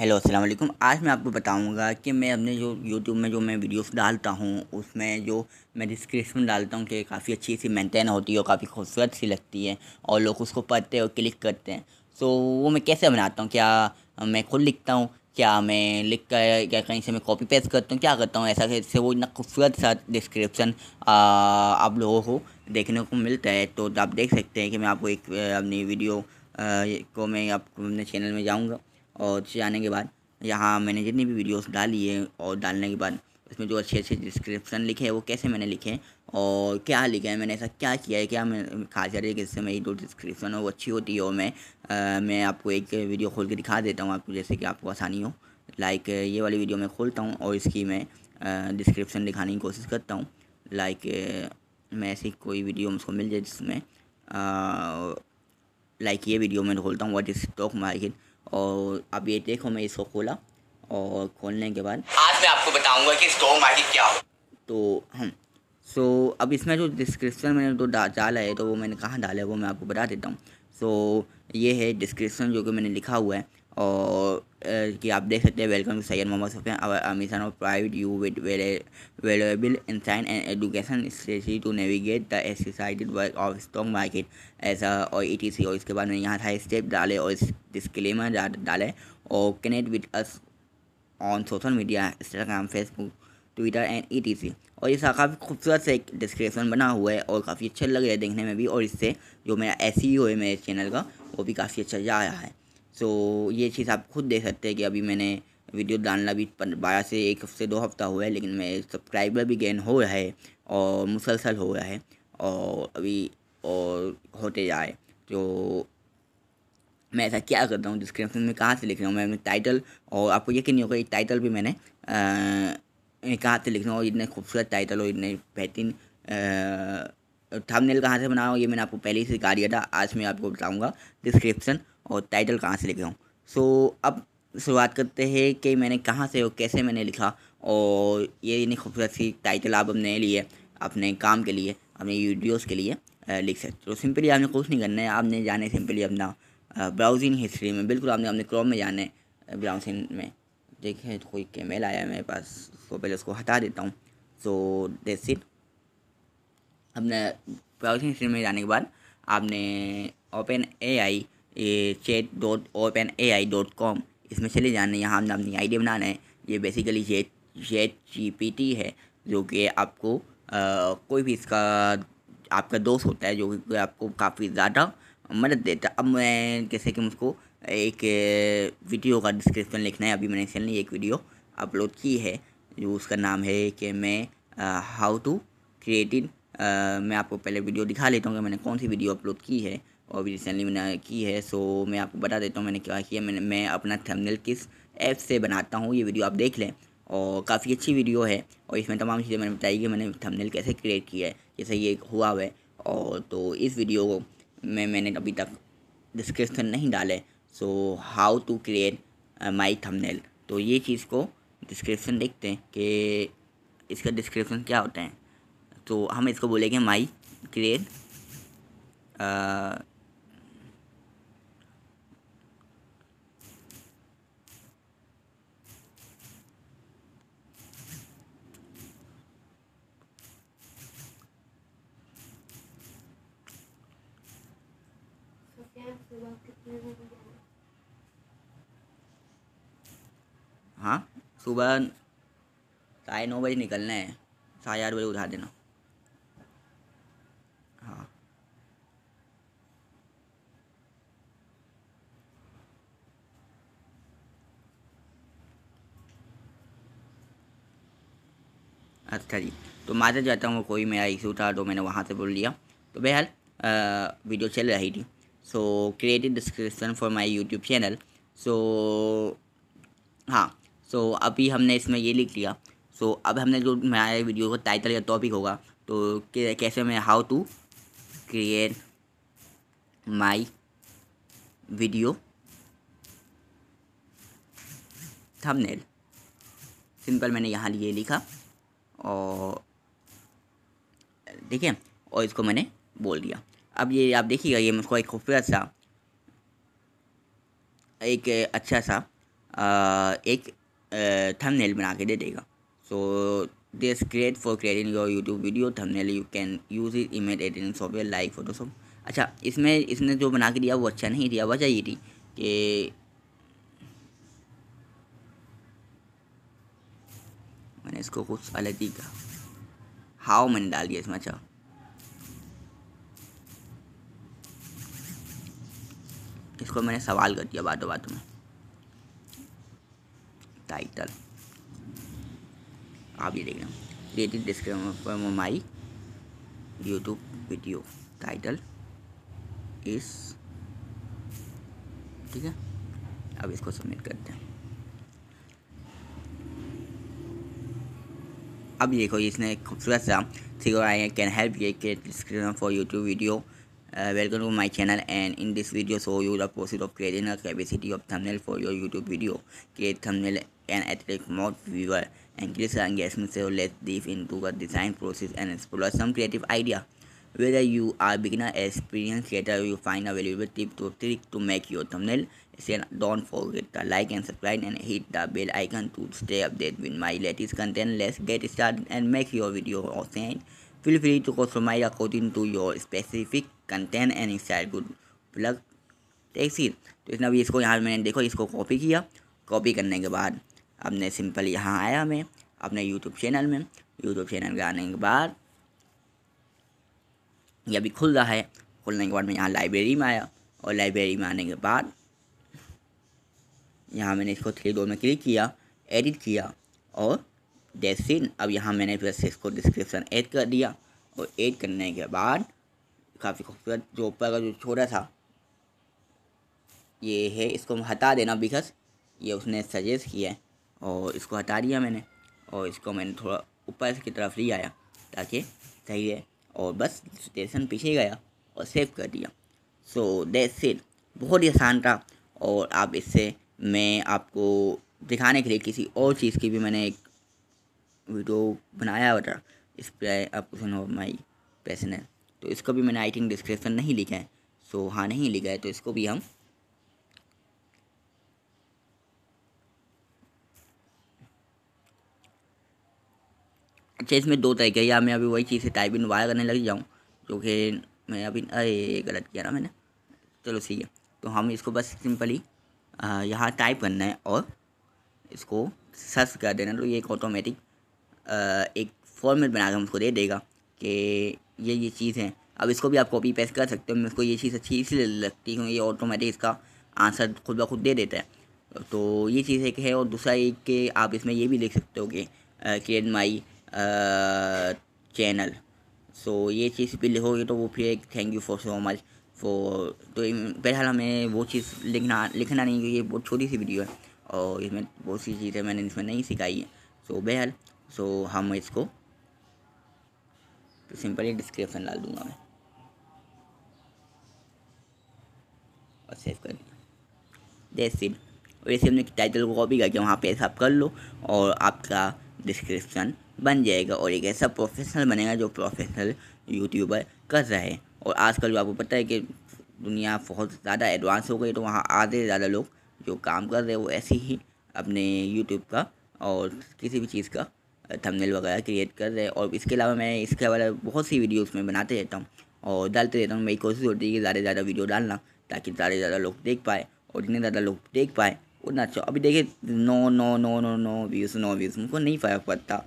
Hello अस्सलाम वालेकुम आज मैं आपको बताऊंगा कि मैं अपने जो यूट्यूब में जो मैं वीडियोस डालता हूं उसमें जो मैं डिस्क्रिप्शन डालता हूं कि काफ़ी अच्छी सी मेंटेन होती है और काफ़ी खूबसूरत सी लगती है और लोग उसको पढ़ते हैं और क्लिक करते हैं सो वो मैं कैसे बनाता हूँ क्या मैं खुद लिखता हूँ क्या मैं लिख कर क्या कहीं से मैं कॉपी पेस्ट करता हूँ क्या करता हूँ ऐसा कैसे वो इतना खूबसूरत सा डिस्क्रिप्शन आप लोगों को देखने को मिलता है तो आप देख सकते हैं कि मैं आपको एक अपनी वीडियो को मैं आपको अपने चैनल में जाऊँगा और उससे आने के बाद यहाँ मैंने जितनी भी वीडियोस डाली है और डालने के बाद उसमें जो अच्छे अच्छे डिस्क्रिप्शन लिखे हैं वो कैसे मैंने लिखे और क्या लिखा है मैंने ऐसा क्या किया है क्या मैं खासियत है कि मेरी जो डिस्क्रिप्शन हो वो अच्छी होती है और मैं आ, मैं आपको एक वीडियो खोल के दिखा देता हूँ आपको जैसे कि आपको आसानी हो लाइक ये वाली वीडियो मैं खोलता हूँ और इसकी मैं डिस्क्रिप्शन दिखाने की कोशिश करता हूँ लाइक मैं ऐसी कोई वीडियो मुझको मिल जाए जिसमें लाइक ये वीडियो मैं खोलता हूँ वॉट इज़ स्टॉक मार्केट और अब ये देखो मैं इसको खोला और खोलने के बाद आज मैं आपको बताऊंगा कि स्टोव मार्केट क्या हो तो हम सो so, अब इसमें जो डिस्क्रिप्शन मैंने जो तो डाला है तो वो मैंने कहाँ डाला है वो मैं आपको बता देता हूँ सो so, ये है डिस्क्रिप्शन जो कि मैंने लिखा हुआ है और कि आप देख सकते हैं welcome to Syed Mohammad Sufiyan our mission of private you with valuable sign and education Stacy to navigate the excited work of stock market ऐसा और ई टी सी और इसके बाद में यहाँ था स्टेप डाले और डिस्क्लेमर डाले और connect with us on social media Instagram Facebook Twitter and E T C और ये काफ़ी खूबसूरत से एक डिस्क्रिप्शन बना हुआ है और काफ़ी अच्छा लग रहा है देखने में भी और इससे जो मेरा सी ई e है मेरे चैनल का वो भी काफ़ी अच्छा जा रहा है सो तो ये चीज़ आप खुद देख सकते हैं कि अभी मैंने वीडियो डालना भी बारह से एक हफ्ते दो हफ्ता हुआ है लेकिन मैं सब्सक्राइबर भी गेन हो रहा है और मुसलसल हो रहा है और अभी और होते जाए तो मैं ऐसा क्या करता हूँ डिस्क्रिप्शन में कहाँ से लिख रहा हूँ मैं टाइटल और आपको यकीन नहीं होगा एक टाइटल भी मैंने कहाँ से लिख रहा हूँ और इतने खूबसूरत टाइटल और इतने बेहतरीन थंबनेल कहाँ से बनाया ये मैंने आपको पहले ही सिखा दिया था आज मैं आपको बताऊँगा डिस्क्रिप्शन और टाइटल कहाँ से लिखा हूँ सो अब शुरुआत करते हैं कि मैंने कहाँ से और कैसे मैंने लिखा और ये इतनी खूबसूरत सी टाइटल आप अपने लिए अपने काम के लिए अपने वीडियोस के लिए लिख सकते हो सिंपली आपने कुछ नहीं करना है आपने जाने सिंपली अपना ब्राउजिंग हिस्ट्री में बिल्कुल आपने अपने क्रोम में जाने ब्राउजिंग में देखें तो कोई कैमेल आया मेरे पास सो पहले उसको हटा देता हूँ सो देस इट अपने ब्राउजिंग हिस्ट्री में जाने के बाद आपने ओपन ए आई ये chat dot open A I dot com इसमें चले जाने यहाँ हमने अपनी आईडी बनाना है ये basically chat chat G P T है जो कि आपको आ, कोई भी इसका आपका दोस्त होता है जो कि आपको काफ़ी ज़्यादा मदद देता है अब मैं जैसे कि मुझको एक वीडियो का डिस्क्रिप्शन लिखना है अभी मैंने चलने एक वीडियो अपलोड की है जो उसका नाम है कि मैं हाउ टू क्रिएटिव मैं आपको पहले वीडियो दिखा लेता हूँ कि मैंने कौन सी वीडियो अपलोड की है और भी रिसेंटली मैंने की है सो मैं आपको बता देता हूँ मैंने क्या किया मैंने मैं अपना थंबनेल किस ऐप से बनाता हूँ ये वीडियो आप देख लें और काफ़ी अच्छी वीडियो है और इसमें तमाम चीज़ें मैंने बताई कि मैंने थंबनेल कैसे क्रिएट किया है जैसे ये हुआ है और तो इस वीडियो को मैं मैंने अभी तक डिस्क्रिप्शन नहीं डाले so how to create my thumbnail तो ये चीज़ को डिस्क्रिप्शन देखते हैं कि इसका डिस्क्रिप्शन क्या होता है तो हम इसको बोलेंगे माई क्रिएट हाँ सुबह साढ़े नौ बजे निकलना है साढ़े आठ बजे उठा देना हाँ अच्छा जी तो मैं जाता तो हूँ कोई मेरा इशू था तो मैंने वहाँ से बोल लिया तो बेहाल वीडियो चल रही थी so creative description for my YouTube channel so हाँ सो so, अभी हमने इसमें ये लिख लिया सो so, अब हमने जो हमारे वीडियो का टाइटल या टॉपिक होगा तो कैसे मैं how to create my video thumbnail simple मैंने यहाँ लिए लिखा और ठीक है और इसको मैंने बोल दिया अब ये आप देखिएगा ये मुझको एक खूबसूरत सा एक अच्छा सा आ, एक थंबनेल बना के दे देगा so this create for creating your YouTube video thumbnail you can use it image editing software like Photoshop अच्छा इसमें इसने जो बना के दिया वो अच्छा नहीं दिया वजह ये थी कि मैंने इसको कुछ अलग ही कहा हाउ मैंने डाल दिया इसमें अच्छा इसको मैंने सवाल कर दिया बातों बातों में टाइटल आप ये देख रहे हो description my YouTube video title इस ठीक है अब इसको सबमिट करते हैं अब देखो इसने खूबसूरत सा थ्री कैन हेल्प ये के description for YouTube video Uh, welcome to my channel and in this video show you the process of creating a capacity of thumbnail for your youtube video create thumbnail and attract more viewer and the engagement so let's dive into the design process and explore some creative idea whether you are beginner experienced creator you find a valuable tip to trick to make your thumbnail stand don't forget to like and subscribe and hit the bell icon to stay updated with my latest content let's get started and make your video awesome Feel free to customize according to your specific content and style. Good plug taxi तो इसने अभी इसको यहाँ मैंने देखो इसको copy किया copy करने के बाद अपने सिंपल यहाँ आया मैं अपने यूट्यूब चैनल में यूट्यूब चैनल के आने के बाद ये अभी खुल रहा है खुलने के बाद मैं यहाँ लाइब्रेरी में आया और लाइब्रेरी में आने के बाद यहाँ मैंने इसको थ्री डोर में क्लिक किया एडिट किया और जैसे अब यहाँ मैंने फिर से इसको डिस्क्रिप्शन ऐड कर दिया और ऐड करने के बाद काफ़ी खूबसूरत जो ऊपर का जो छोटा था ये है इसको हटा देना बिकॉज ये उसने सजेस्ट किया है और इसको हटा दिया मैंने और इसको मैंने थोड़ा ऊपर की तरफ ले आया ताकि सही है और बस स्टेशन पीछे गया और सेव कर दिया सो दैट्स इट बहुत ही आसान था और आप इससे मैं आपको दिखाने के लिए किसी और चीज़ की भी मैंने एक वीडियो बनाया होता इस पर आप ऑफ माई पैसन है तो इसको भी मैंने आई थिंक डिस्क्रिप्शन नहीं लिखा है सो so, हाँ नहीं लिखा है तो इसको भी हम अच्छा इसमें दो तरीके या मैं अभी वही चीज़ से टाइप इन वायर करने लग जाऊँ जो कि मैं अभी अरे गलत किया ना मैंने चलो सही है तो हम इसको बस सिंपली यहाँ टाइप करना है और इसको सर्च कर देना तो ये एक ऑटोमेटिक एक फॉर्मेट बनाकर हमको दे देगा कि ये ये चीज़ है अब इसको भी आप कॉपी पेस्ट कर सकते हो उसको ये चीज़ अच्छी इसलिए लगती है क्योंकि ये ऑटोमेटिक इसका आंसर खुद ब खुद दे देता है तो ये चीज़ एक है और दूसरा एक कि आप इसमें ये भी देख सकते हो कि क्रिएट माई चैनल सो ये चीज़ भी लिखोगे तो वो फिर एक thank you for so much for तो बहरहाल हमें वो चीज़ लिखना लिखना नहीं क्योंकि ये बहुत छोटी सी वीडियो है और इसमें बहुत सी चीज़ें मैंने इसमें नहीं सिखाई है सो बहरहाल सो so, हम इसको तो सिंपली डिस्क्रिप्शन डाल दूंगा मैं और सेव कर और वैसे हमने टाइटल को कॉपी करके वहाँ पे ऐसा कर लो और आपका डिस्क्रिप्शन बन जाएगा और एक ऐसा प्रोफेशनल बनेगा जो प्रोफेशनल यूट्यूबर कर रहा है और आजकल जो आपको पता है कि दुनिया बहुत ज़्यादा एडवांस हो गई तो वहाँ आधे से ज़्यादा लोग जो काम कर रहे हैं वो ऐसे ही अपने यूट्यूब का और किसी भी चीज़ का थंबनेल वगैरह क्रिएट कर रहे हैं और इसके अलावा मैं इसके अलावा बहुत सी वीडियो उसमें बनाते रहता हूँ और डालते रहता हूँ मेरी कोशिश होती है कि ज़्यादा से ज़्यादा वीडियो डालना ताकि ज़्यादा से ज़्यादा लोग देख पाए और जितने ज़्यादा लोग देख पाए उतना अच्छा अभी देखिए no no no no no views no views मुझको नहीं फ़र्क पड़ता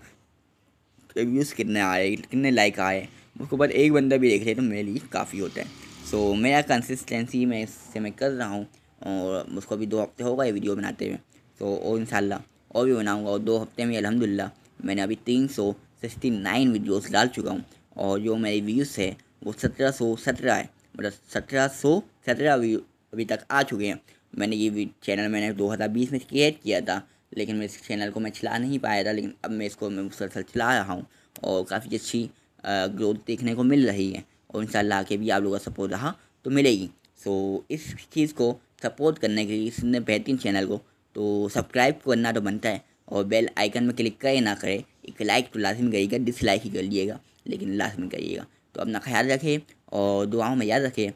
व्यूज़ कितने आए कितने लाइक आए उसके बाद एक बंदा भी देख रहे तो मेरे लिए काफ़ी होता है सो so, मेरा कंसिस्टेंसी मैं इससे मैं कर रहा हूँ और उसको अभी दो हफ्ते होगा ये वीडियो बनाते हुए सो so, और इन और भी बनाऊँगा और दो हफ्ते में अलहमदिल्ला मैंने अभी तीन सौ सिक्सटी नाइन वीडियोज़ डाल चुका हूँ और जो मेरी व्यूज़ है वो सत्रह सौ सत्रह है मतलब सत्रह सौ सत्रह व्यू अभी तक आ चुके हैं मैंने ये चैनल मैंने दो हज़ार बीस में क्रिएट किया था लेकिन मैं इस चैनल को मैं चला नहीं पाया था लेकिन अब मैं इसको मैं मुसलसल चला रहा हूँ और काफ़ी अच्छी ग्रोथ देखने को मिल रही है और इन आके भी आप लोगों का सपोर्ट रहा तो मिलेगी सो इस चीज़ को सपोर्ट करने के लिए इसने बेहतरीन चैनल को तो सब्सक्राइब करना तो बनता है और बेल आइकन में क्लिक करें ना करें एक लाइक तो लाजमी करिएगा डिसलाइक ही कर लीजिएगा लेकिन लाजमी करिएगा तो अपना ख्याल रखें और दुआओं में याद रखें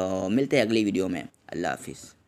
और मिलते हैं अगली वीडियो में अल्लाह हाफिज़